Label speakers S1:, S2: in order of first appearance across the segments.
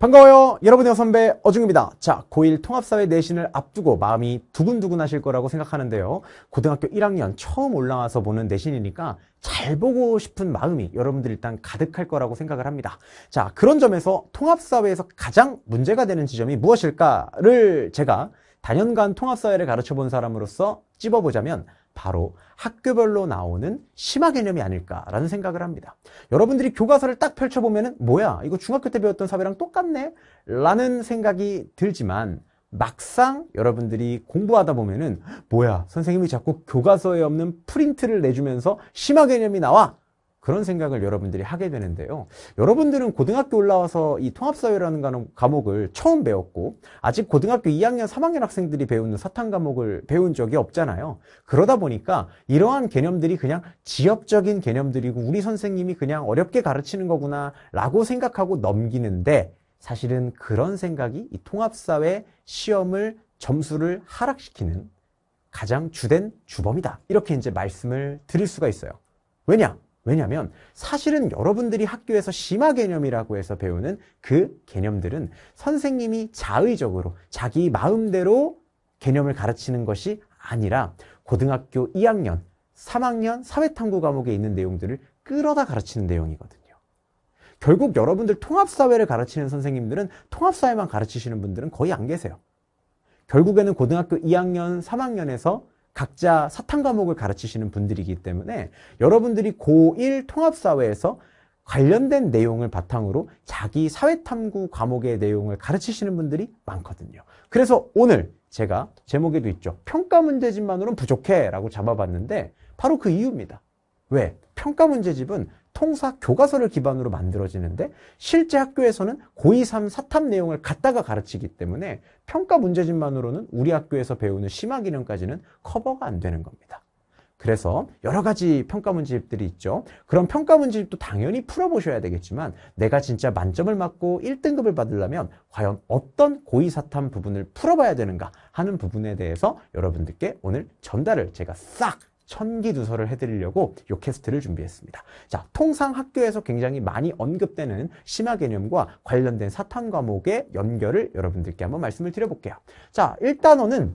S1: 반가워요. 여러분의 선배 어중입니다. 자, 고1 통합사회 내신을 앞두고 마음이 두근두근 하실 거라고 생각하는데요. 고등학교 1학년 처음 올라와서 보는 내신이니까 잘 보고 싶은 마음이 여러분들 일단 가득할 거라고 생각을 합니다. 자, 그런 점에서 통합사회에서 가장 문제가 되는 지점이 무엇일까를 제가 단연간 통합사회를 가르쳐 본 사람으로서 찝어보자면 바로 학교별로 나오는 심화 개념이 아닐까라는 생각을 합니다. 여러분들이 교과서를 딱 펼쳐보면 뭐야 이거 중학교 때 배웠던 사회랑 똑같네 라는 생각이 들지만 막상 여러분들이 공부하다 보면은 뭐야 선생님이 자꾸 교과서에 없는 프린트를 내주면서 심화 개념이 나와 그런 생각을 여러분들이 하게 되는데요. 여러분들은 고등학교 올라와서 이 통합사회라는 과목을 처음 배웠고 아직 고등학교 2학년, 3학년 학생들이 배우는 사탕 과목을 배운 적이 없잖아요. 그러다 보니까 이러한 개념들이 그냥 지역적인 개념들이고 우리 선생님이 그냥 어렵게 가르치는 거구나 라고 생각하고 넘기는데 사실은 그런 생각이 이 통합사회 시험을 점수를 하락시키는 가장 주된 주범이다. 이렇게 이제 말씀을 드릴 수가 있어요. 왜냐? 왜냐하면 사실은 여러분들이 학교에서 심화 개념이라고 해서 배우는 그 개념들은 선생님이 자의적으로 자기 마음대로 개념을 가르치는 것이 아니라 고등학교 2학년, 3학년 사회탐구 과목에 있는 내용들을 끌어다 가르치는 내용이거든요. 결국 여러분들 통합사회를 가르치는 선생님들은 통합사회만 가르치시는 분들은 거의 안 계세요. 결국에는 고등학교 2학년, 3학년에서 각자 사탐 과목을 가르치시는 분들이기 때문에 여러분들이 고1 통합사회에서 관련된 내용을 바탕으로 자기 사회탐구 과목의 내용을 가르치시는 분들이 많거든요. 그래서 오늘 제가 제목에도 있죠. 평가 문제집만으로는 부족해 라고 잡아봤는데 바로 그 이유입니다. 왜? 평가 문제집은 통사 교과서를 기반으로 만들어지는데 실제 학교에서는 고2, 3 사탐 내용을 갖다가 가르치기 때문에 평가 문제집만으로는 우리 학교에서 배우는 심화 기능까지는 커버가 안 되는 겁니다. 그래서 여러 가지 평가 문제집들이 있죠. 그런 평가 문제집도 당연히 풀어보셔야 되겠지만 내가 진짜 만점을 맞고 1등급을 받으려면 과연 어떤 고의사탐 부분을 풀어봐야 되는가 하는 부분에 대해서 여러분들께 오늘 전달을 제가 싹 천기두서를 해드리려고 요 캐스트를 준비했습니다. 자, 통상 학교에서 굉장히 많이 언급되는 심화 개념과 관련된 사탐 과목의 연결을 여러분들께 한번 말씀을 드려볼게요. 자, 1단어는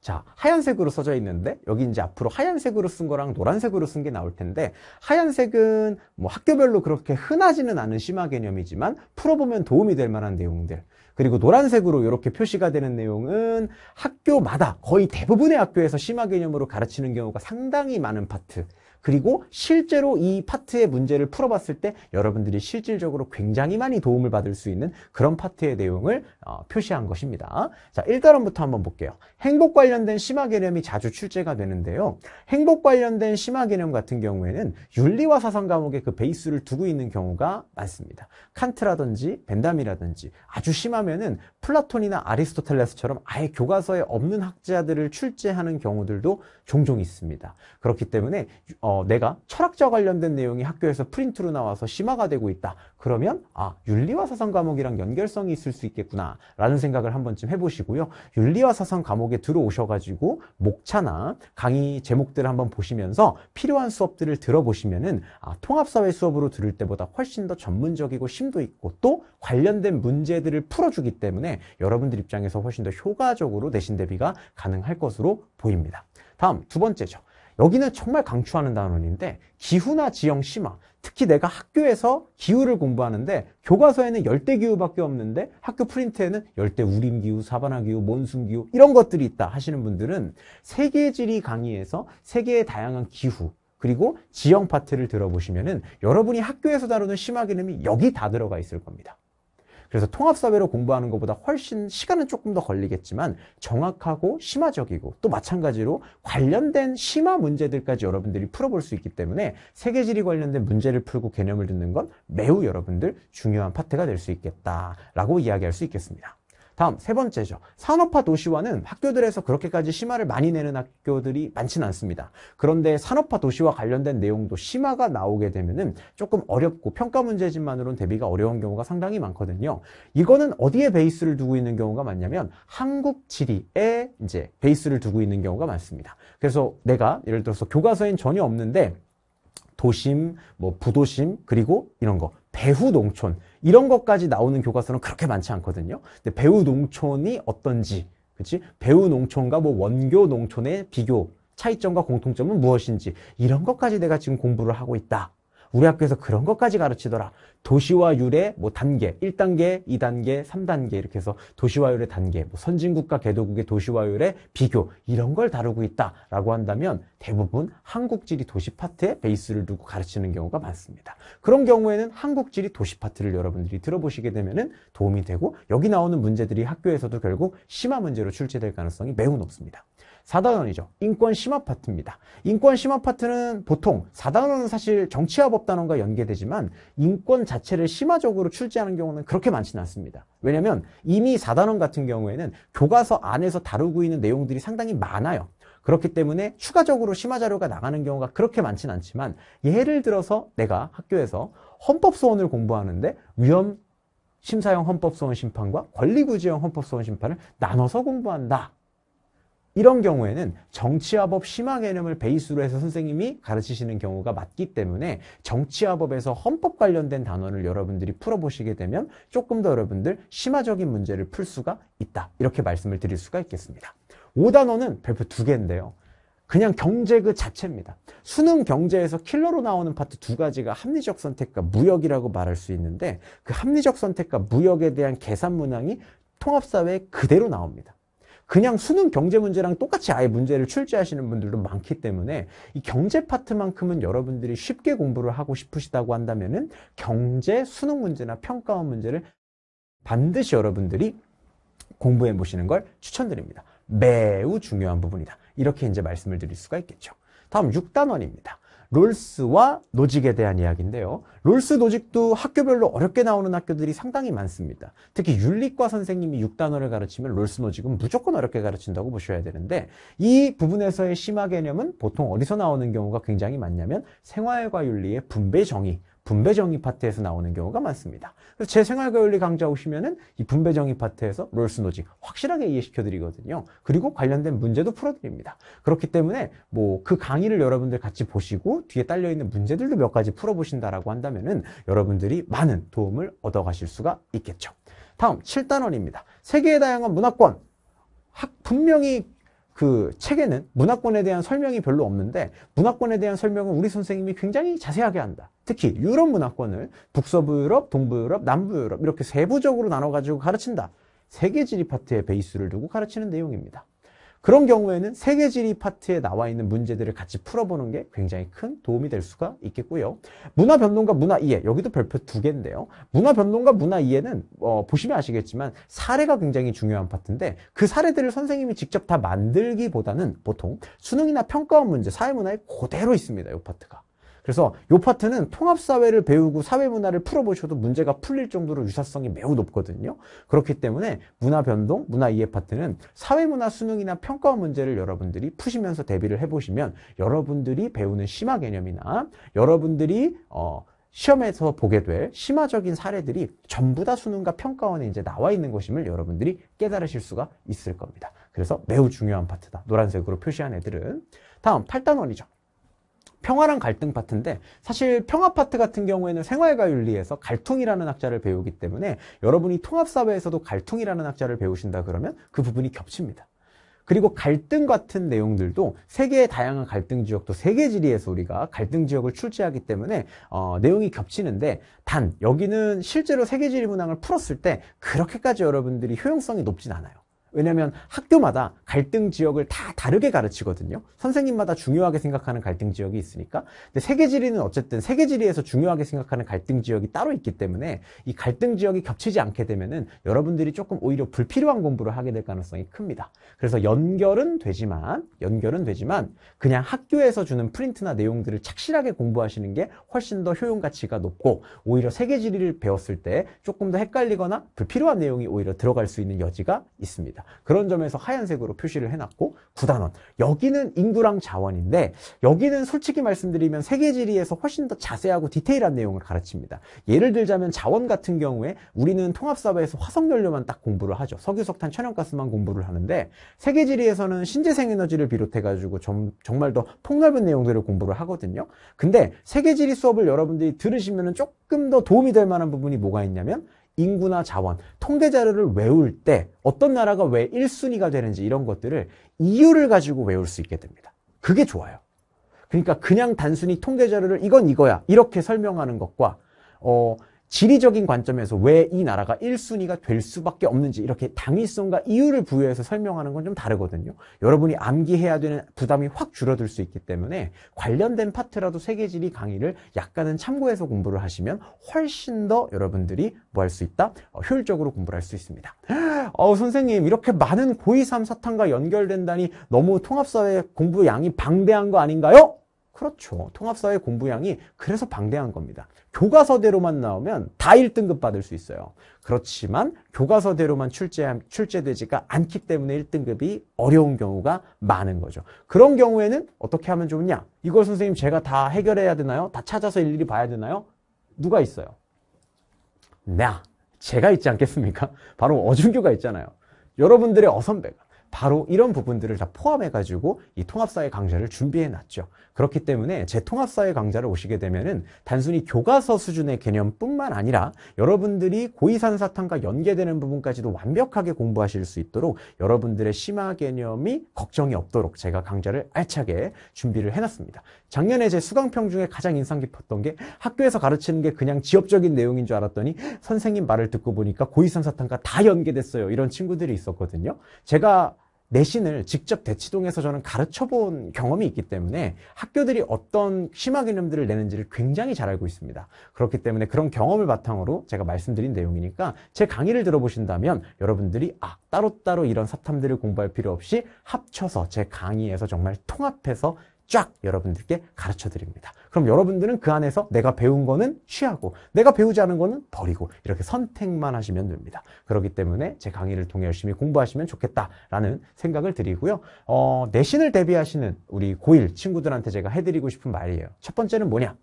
S1: 자, 하얀색으로 써져 있는데 여기 이제 앞으로 하얀색으로 쓴 거랑 노란색으로 쓴 게 나올 텐데 하얀색은 뭐 학교별로 그렇게 흔하지는 않은 심화 개념이지만 풀어보면 도움이 될 만한 내용들 그리고 노란색으로 이렇게 표시가 되는 내용은 학교마다 거의 대부분의 학교에서 심화 개념으로 가르치는 경우가 상당히 많은 파트 그리고 실제로 이 파트의 문제를 풀어봤을 때 여러분들이 실질적으로 굉장히 많이 도움을 받을 수 있는 그런 파트의 내용을 어, 표시한 것입니다. 자, 1단원부터 한번 볼게요. 행복 관련된 심화 개념이 자주 출제가 되는데요. 행복 관련된 심화 개념 같은 경우에는 윤리와 사상 과목의 그 베이스를 두고 있는 경우가 많습니다. 칸트라든지 벤담이라든지 아주 심하면은 플라톤이나 아리스토텔레스처럼 아예 교과서에 없는 학자들을 출제하는 경우들도 종종 있습니다. 그렇기 때문에 어, 어, 내가 철학자 관련된 내용이 학교에서 프린트로 나와서 심화가 되고 있다. 그러면 아 윤리와 사상 과목이랑 연결성이 있을 수 있겠구나 라는 생각을 한 번쯤 해보시고요. 윤리와 사상 과목에 들어오셔가지고 목차나 강의 제목들을 한번 보시면서 필요한 수업들을 들어보시면 은 아, 통합사회 수업으로 들을 때보다 훨씬 더 전문적이고 심도 있고 또 관련된 문제들을 풀어주기 때문에 여러분들 입장에서 훨씬 더 효과적으로 내신 대비가 가능할 것으로 보입니다. 다음 두 번째죠. 여기는 정말 강추하는 단원인데 기후나 지형 심화 특히 내가 학교에서 기후를 공부하는데 교과서에는 열대 기후밖에 없는데 학교 프린트에는 열대 우림 기후, 사바나 기후, 몬순 기후 이런 것들이 있다 하시는 분들은 세계 지리 강의에서 세계의 다양한 기후 그리고 지형 파트를 들어보시면은 여러분이 학교에서 다루는 심화 개념이 여기 다 들어가 있을 겁니다. 그래서 통합사회로 공부하는 것보다 훨씬 시간은 조금 더 걸리겠지만 정확하고 심화적이고 또 마찬가지로 관련된 심화 문제들까지 여러분들이 풀어볼 수 있기 때문에 세계지리 관련된 문제를 풀고 개념을 듣는 건 매우 여러분들 중요한 파트가 될 수 있겠다라고 이야기할 수 있겠습니다. 다음 세 번째죠. 산업화 도시화는 학교들에서 그렇게까지 심화를 많이 내는 학교들이 많지는 않습니다. 그런데 산업화 도시와 관련된 내용도 심화가 나오게 되면은 조금 어렵고 평가 문제집만으로는 대비가 어려운 경우가 상당히 많거든요. 이거는 어디에 베이스를 두고 있는 경우가 많냐면 한국 지리에 이제 베이스를 두고 있는 경우가 많습니다. 그래서 내가 예를 들어서 교과서엔 전혀 없는데 도심, 뭐 부도심, 그리고 이런 거 배후 농촌 이런 것까지 나오는 교과서는 그렇게 많지 않거든요. 근데 배후 농촌이 어떤지, 그렇지? 배후 농촌과 뭐 원교 농촌의 비교 차이점과 공통점은 무엇인지 이런 것까지 내가 지금 공부를 하고 있다. 우리 학교에서 그런 것까지 가르치더라. 도시화율의 뭐 단계, 1단계, 2단계, 3단계 이렇게 해서 도시화율의 단계, 뭐 선진국과 개도국의 도시화율의 비교 이런 걸 다루고 있다라고 한다면 대부분 한국지리 도시 파트에 베이스를 두고 가르치는 경우가 많습니다. 그런 경우에는 한국지리 도시 파트를 여러분들이 들어보시게 되면 도움이 되고 여기 나오는 문제들이 학교에서도 결국 심화 문제로 출제될 가능성이 매우 높습니다. 4단원이죠. 인권 심화파트입니다. 인권 심화파트는 보통 4단원은 사실 정치화법단원과 연계되지만 인권 자체를 심화적으로 출제하는 경우는 그렇게 많지는 않습니다. 왜냐면 하 이미 4단원 같은 경우에는 교과서 안에서 다루고 있는 내용들이 상당히 많아요. 그렇기 때문에 추가적으로 심화 자료가 나가는 경우가 그렇게 많지는 않지만 예를 들어서 내가 학교에서 헌법소원을 공부하는데 위험 심사형 헌법소원 심판과 권리구제형 헌법소원 심판을 나눠서 공부한다. 이런 경우에는 정치화법 심화 개념을 베이스로 해서 선생님이 가르치시는 경우가 맞기 때문에 정치화법에서 헌법 관련된 단어를 여러분들이 풀어보시게 되면 조금 더 여러분들 심화적인 문제를 풀 수가 있다. 이렇게 말씀을 드릴 수가 있겠습니다. 5단어는 별표 두 개인데요. 그냥 경제 그 자체입니다. 수능 경제에서 킬러로 나오는 파트 두 가지가 합리적 선택과 무역이라고 말할 수 있는데 그 합리적 선택과 무역에 대한 계산 문항이 통합사회에 그대로 나옵니다. 그냥 수능 경제 문제랑 똑같이 아예 문제를 출제하시는 분들도 많기 때문에 이 경제 파트만큼은 여러분들이 쉽게 공부를 하고 싶으시다고 한다면은 경제 수능 문제나 평가원 문제를 반드시 여러분들이 공부해 보시는 걸 추천드립니다. 매우 중요한 부분이다. 이렇게 이제 말씀을 드릴 수가 있겠죠. 다음 6단원입니다. 롤스와 노직에 대한 이야기인데요. 롤스 노직도 학교별로 어렵게 나오는 학교들이 상당히 많습니다. 특히 윤리과 선생님이 6단어를 가르치면 롤스 노직은 무조건 어렵게 가르친다고 보셔야 되는데 이 부분에서의 심화 개념은 보통 어디서 나오는 경우가 굉장히 많냐면 생활과 윤리의 분배 정의 분배정의 파트에서 나오는 경우가 많습니다. 그래서 제 생활과윤리 강좌 오시면은 이 분배정의 파트에서 롤스 노지 확실하게 이해시켜드리거든요. 그리고 관련된 문제도 풀어드립니다. 그렇기 때문에 뭐 그 강의를 여러분들 같이 보시고 뒤에 딸려있는 문제들도 몇 가지 풀어보신다라고 한다면은 여러분들이 많은 도움을 얻어가실 수가 있겠죠. 다음 7단원입니다. 세계의 다양한 문화권. 학, 분명히 그 책에는 문화권에 대한 설명이 별로 없는데 문화권에 대한 설명은 우리 선생님이 굉장히 자세하게 한다. 특히 유럽 문화권을 북서부 유럽, 동부 유럽, 남부 유럽 이렇게 세부적으로 나눠 가지고 가르친다. 세계 지리 파트의 베이스를 두고 가르치는 내용입니다. 그런 경우에는 세계지리 파트에 나와 있는 문제들을 같이 풀어보는 게 굉장히 큰 도움이 될 수가 있겠고요. 문화변동과 문화이해, 여기도 별표 두 개인데요. 문화변동과 문화이해는 어, 보시면 아시겠지만 사례가 굉장히 중요한 파트인데 그 사례들을 선생님이 직접 다 만들기보다는 보통 수능이나 평가원 문제, 사회문화에 그대로 있습니다. 이 파트가. 그래서 요 파트는 통합사회를 배우고 사회문화를 풀어보셔도 문제가 풀릴 정도로 유사성이 매우 높거든요. 그렇기 때문에 문화 변동, 문화 이해 파트는 사회문화 수능이나 평가 문제를 여러분들이 푸시면서 대비를 해보시면 여러분들이 배우는 심화 개념이나 여러분들이 어, 시험에서 보게 될 심화적인 사례들이 전부 다 수능과 평가원에 이제 나와 있는 것임을 여러분들이 깨달으실 수가 있을 겁니다. 그래서 매우 중요한 파트다. 노란색으로 표시한 애들은. 다음 8단원이죠. 평화랑 갈등 파트인데 사실 평화 파트 같은 경우에는 생활과 윤리에서 갈통이라는 학자를 배우기 때문에 여러분이 통합사회에서도 갈통이라는 학자를 배우신다 그러면 그 부분이 겹칩니다. 그리고 갈등 같은 내용들도 세계의 다양한 갈등 지역도 세계 지리에서 우리가 갈등 지역을 출제하기 때문에 어, 내용이 겹치는데 단 여기는 실제로 세계 지리 문항을 풀었을 때 그렇게까지 여러분들이 효용성이 높진 않아요. 왜냐하면 학교마다 갈등 지역을 다 다르게 가르치거든요. 선생님마다 중요하게 생각하는 갈등 지역이 있으니까. 근데 세계 지리는 어쨌든 세계 지리에서 중요하게 생각하는 갈등 지역이 따로 있기 때문에 이 갈등 지역이 겹치지 않게 되면은 여러분들이 조금 오히려 불필요한 공부를 하게 될 가능성이 큽니다. 그래서 연결은 되지만 연결은 되지만 그냥 학교에서 주는 프린트나 내용들을 착실하게 공부하시는 게 훨씬 더 효용 가치가 높고 오히려 세계 지리를 배웠을 때 조금 더 헷갈리거나 불필요한 내용이 오히려 들어갈 수 있는 여지가 있습니다. 그런 점에서 하얀색으로 표시를 해놨고 9단원 여기는 인구랑 자원인데 여기는 솔직히 말씀드리면 세계지리에서 훨씬 더 자세하고 디테일한 내용을 가르칩니다. 예를 들자면 자원 같은 경우에 우리는 통합사회에서 화석연료만 딱 공부를 하죠. 석유석탄 천연가스만 공부를 하는데 세계지리에서는 신재생에너지를 비롯해가지고 정말 더 폭넓은 내용들을 공부를 하거든요. 근데 세계지리 수업을 여러분들이 들으시면 조금 더 도움이 될 만한 부분이 뭐가 있냐면 인구나 자원, 통계 자료를 외울 때 어떤 나라가 왜 1순위가 되는지 이런 것들을 이유를 가지고 외울 수 있게 됩니다. 그게 좋아요. 그러니까 그냥 단순히 통계 자료를 이건 이거야 이렇게 설명하는 것과 어 지리적인 관점에서 왜 이 나라가 1순위가 될 수밖에 없는지 이렇게 당위성과 이유를 부여해서 설명하는 건 좀 다르거든요. 여러분이 암기해야 되는 부담이 확 줄어들 수 있기 때문에 관련된 파트라도 세계지리 강의를 약간은 참고해서 공부를 하시면 훨씬 더 여러분들이 뭐 할 수 있다? 어, 효율적으로 공부를 할 수 있습니다. 어 선생님 이렇게 많은 고2, 3 사탕과 연결된다니 너무 통합사회 공부 양이 방대한 거 아닌가요? 그렇죠. 통합사회 공부량이 그래서 방대한 겁니다. 교과서대로만 나오면 다 1등급 받을 수 있어요. 그렇지만 교과서대로만 출제, 출제되지가 않기 때문에 1등급이 어려운 경우가 많은 거죠. 그런 경우에는 어떻게 하면 좋냐? 이걸 선생님 제가 다 해결해야 되나요? 다 찾아서 일일이 봐야 되나요? 누가 있어요? 나, 제가 있지 않겠습니까? 바로 어준규가 있잖아요. 여러분들의 어선배가. 바로 이런 부분들을 다 포함해가지고 이 통합사회 강좌를 준비해놨죠. 그렇기 때문에 제 통합사회 강좌를 오시게 되면은 단순히 교과서 수준의 개념뿐만 아니라 여러분들이 고의산사탕과 연계되는 부분까지도 완벽하게 공부하실 수 있도록 여러분들의 심화 개념이 걱정이 없도록 제가 강좌를 알차게 준비를 해놨습니다. 작년에 제 수강평 중에 가장 인상 깊었던 게 학교에서 가르치는 게 그냥 지엽적인 내용인 줄 알았더니 선생님 말을 듣고 보니까 고의산사탕과 다 연계됐어요. 이런 친구들이 있었거든요. 제가 내신을 직접 대치동에서 저는 가르쳐본 경험이 있기 때문에 학교들이 어떤 심화 개념들을 내는지를 굉장히 잘 알고 있습니다. 그렇기 때문에 그런 경험을 바탕으로 제가 말씀드린 내용이니까 제 강의를 들어보신다면 여러분들이 아 따로따로 이런 사탐들을 공부할 필요 없이 합쳐서 제 강의에서 정말 통합해서 쫙 여러분들께 가르쳐 드립니다. 그럼 여러분들은 그 안에서 내가 배운 거는 취하고 내가 배우지 않은 거는 버리고 이렇게 선택만 하시면 됩니다. 그렇기 때문에 제 강의를 통해 열심히 공부하시면 좋겠다라는 생각을 드리고요. 어, 내신을 대비하시는 우리 고1 친구들한테 제가 해드리고 싶은 말이에요. 첫 번째는 뭐냐?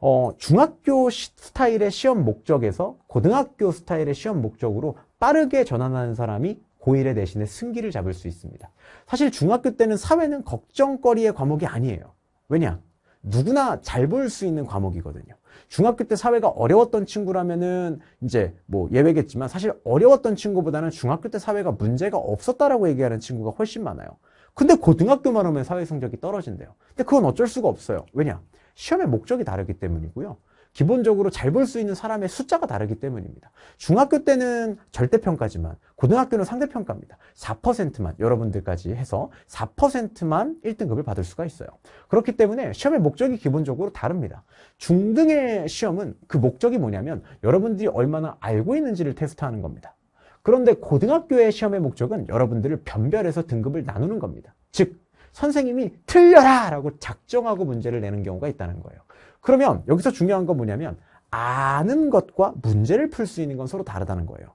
S1: 어, 중학교 스타일의 시험 목적에서 고등학교 스타일의 시험 목적으로 빠르게 전환하는 사람이 고1에대신에 승기를 잡을 수 있습니다. 사실 중학교 때는 사회는 걱정거리의 과목이 아니에요. 왜냐? 누구나 잘 볼 수 있는 과목이거든요. 중학교 때 사회가 어려웠던 친구라면은 이제 뭐 예외겠지만 사실 어려웠던 친구보다는 중학교 때 사회가 문제가 없었다라고 얘기하는 친구가 훨씬 많아요. 근데 고등학교만 오면 사회 성적이 떨어진대요. 근데 그건 어쩔 수가 없어요. 왜냐? 시험의 목적이 다르기 때문이고요. 기본적으로 잘 볼 수 있는 사람의 숫자가 다르기 때문입니다. 중학교 때는 절대평가지만 고등학교는 상대평가입니다. 4%만 여러분들까지 해서 4%만 1등급을 받을 수가 있어요. 그렇기 때문에 시험의 목적이 기본적으로 다릅니다. 중등의 시험은 그 목적이 뭐냐면 여러분들이 얼마나 알고 있는지를 테스트하는 겁니다. 그런데 고등학교의 시험의 목적은 여러분들을 변별해서 등급을 나누는 겁니다. 즉 선생님이 틀려라 라고 작정하고 문제를 내는 경우가 있다는 거예요. 그러면 여기서 중요한 건 뭐냐면 아는 것과 문제를 풀 수 있는 건 서로 다르다는 거예요.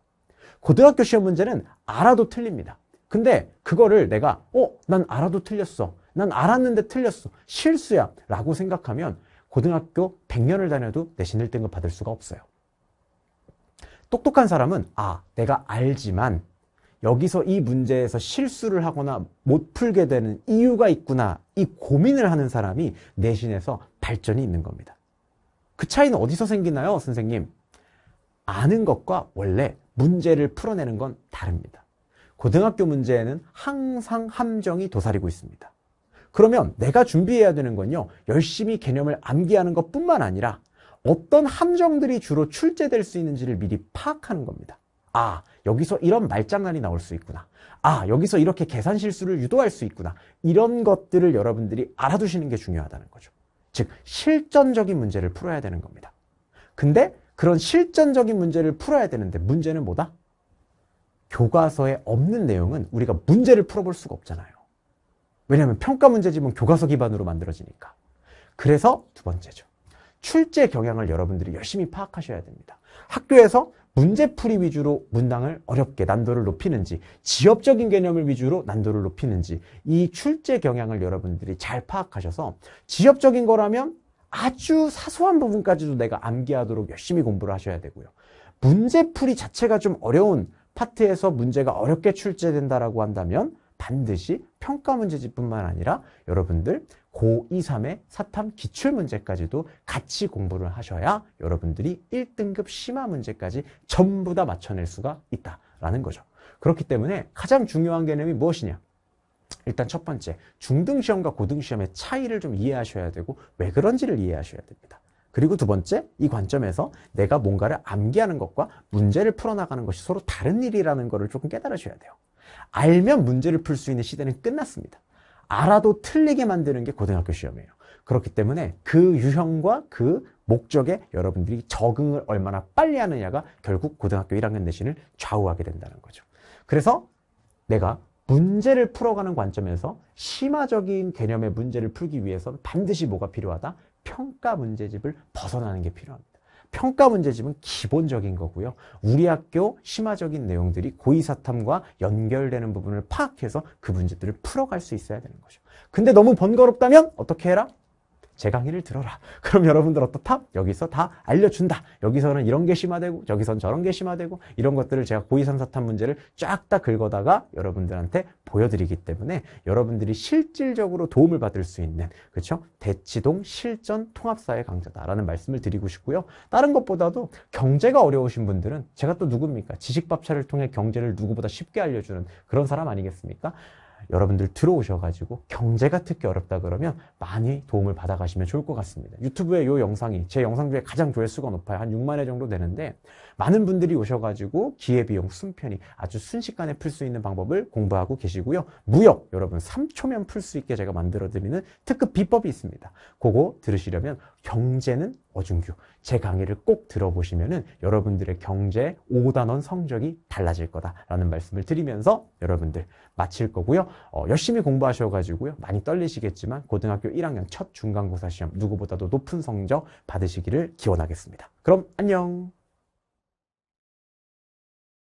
S1: 고등학교 시험 문제는 알아도 틀립니다. 근데 그거를 내가 어? 난 알아도 틀렸어. 난 알았는데 틀렸어. 실수야. 라고 생각하면 고등학교 100년을 다녀도 내신 1등급 받을 수가 없어요. 똑똑한 사람은 아, 내가 알지만 여기서 이 문제에서 실수를 하거나 못 풀게 되는 이유가 있구나 이 고민을 하는 사람이 내신에서 발전이 있는 겁니다. 그 차이는 어디서 생기나요, 선생님? 아는 것과 원래 문제를 풀어내는 건 다릅니다. 고등학교 문제에는 항상 함정이 도사리고 있습니다. 그러면 내가 준비해야 되는 건요, 열심히 개념을 암기하는 것 뿐만 아니라 어떤 함정들이 주로 출제될 수 있는지를 미리 파악하는 겁니다. 아, 여기서 이런 말장난이 나올 수 있구나. 아, 여기서 이렇게 계산 실수를 유도할 수 있구나. 이런 것들을 여러분들이 알아두시는 게 중요하다는 거죠. 즉 실전적인 문제를 풀어야 되는 겁니다. 근데 그런 실전적인 문제를 풀어야 되는데 문제는 뭐다? 교과서에 없는 내용은 우리가 문제를 풀어볼 수가 없잖아요. 왜냐하면 평가 문제집은 뭐 교과서 기반으로 만들어지니까. 그래서 두 번째죠. 출제 경향을 여러분들이 열심히 파악하셔야 됩니다. 학교에서 문제풀이 위주로 문항을 어렵게 난도를 높이는지 지엽적인 개념을 위주로 난도를 높이는지 이 출제 경향을 여러분들이 잘 파악하셔서 지엽적인 거라면 아주 사소한 부분까지도 내가 암기하도록 열심히 공부를 하셔야 되고요. 문제풀이 자체가 좀 어려운 파트에서 문제가 어렵게 출제된다라고 한다면 반드시 평가 문제집뿐만 아니라 여러분들 고2, 3의 사탐 기출 문제까지도 같이 공부를 하셔야 여러분들이 1등급 심화 문제까지 전부 다 맞춰낼 수가 있다라는 거죠. 그렇기 때문에 가장 중요한 개념이 무엇이냐? 일단 첫 번째, 중등시험과 고등시험의 차이를 좀 이해하셔야 되고 왜 그런지를 이해하셔야 됩니다. 그리고 두 번째, 이 관점에서 내가 뭔가를 암기하는 것과 문제를 풀어나가는 것이 서로 다른 일이라는 것을 조금 깨달으셔야 돼요. 알면 문제를 풀 수 있는 시대는 끝났습니다. 알아도 틀리게 만드는 게 고등학교 시험이에요. 그렇기 때문에 그 유형과 그 목적에 여러분들이 적응을 얼마나 빨리 하느냐가 결국 고등학교 1학년 내신을 좌우하게 된다는 거죠. 그래서 내가 문제를 풀어가는 관점에서 심화적인 개념의 문제를 풀기 위해서는 반드시 뭐가 필요하다? 평가 문제집을 벗어나는 게 필요합니다. 평가 문제집은 기본적인 거고요. 우리 학교 심화적인 내용들이 고의사탐과 연결되는 부분을 파악해서 그 문제들을 풀어갈 수 있어야 되는 거죠. 근데 너무 번거롭다면 어떻게 해라? 제 강의를 들어라. 그럼 여러분들 어떻다? 여기서 다 알려준다. 여기서는 이런 게 심화되고 저기선 저런 게 심화되고 이런 것들을 제가 고의산사탄 문제를 쫙 다 긁어다가 여러분들한테 보여드리기 때문에 여러분들이 실질적으로 도움을 받을 수 있는 그렇죠? 대치동 실전 통합사회 강좌다라는 말씀을 드리고 싶고요. 다른 것보다도 경제가 어려우신 분들은 제가 또 누굽니까? 지식밥차를 통해 경제를 누구보다 쉽게 알려주는 그런 사람 아니겠습니까? 여러분들 들어오셔가지고 경제가 특히 어렵다 그러면 많이 도움을 받아가시면 좋을 것 같습니다. 유튜브에 이 영상이 제 영상 중에 가장 조회수가 높아요. 한 6만회 정도 되는데 많은 분들이 오셔가지고 기회비용 순편히 아주 순식간에 풀 수 있는 방법을 공부하고 계시고요. 무역 여러분 3초면 풀 수 있게 제가 만들어드리는 특급 비법이 있습니다. 그거 들으시려면 경제는 어중규 제 강의를 꼭 들어보시면 은 여러분들의 경제 5단원 성적이 달라질 거다라는 말씀을 드리면서 여러분들 마칠 거고요. 어, 열심히 공부하셔가지고요. 많이 떨리시겠지만 고등학교 1학년 첫 중간고사 시험 누구보다도 높은 성적 받으시기를 기원하겠습니다. 그럼 안녕!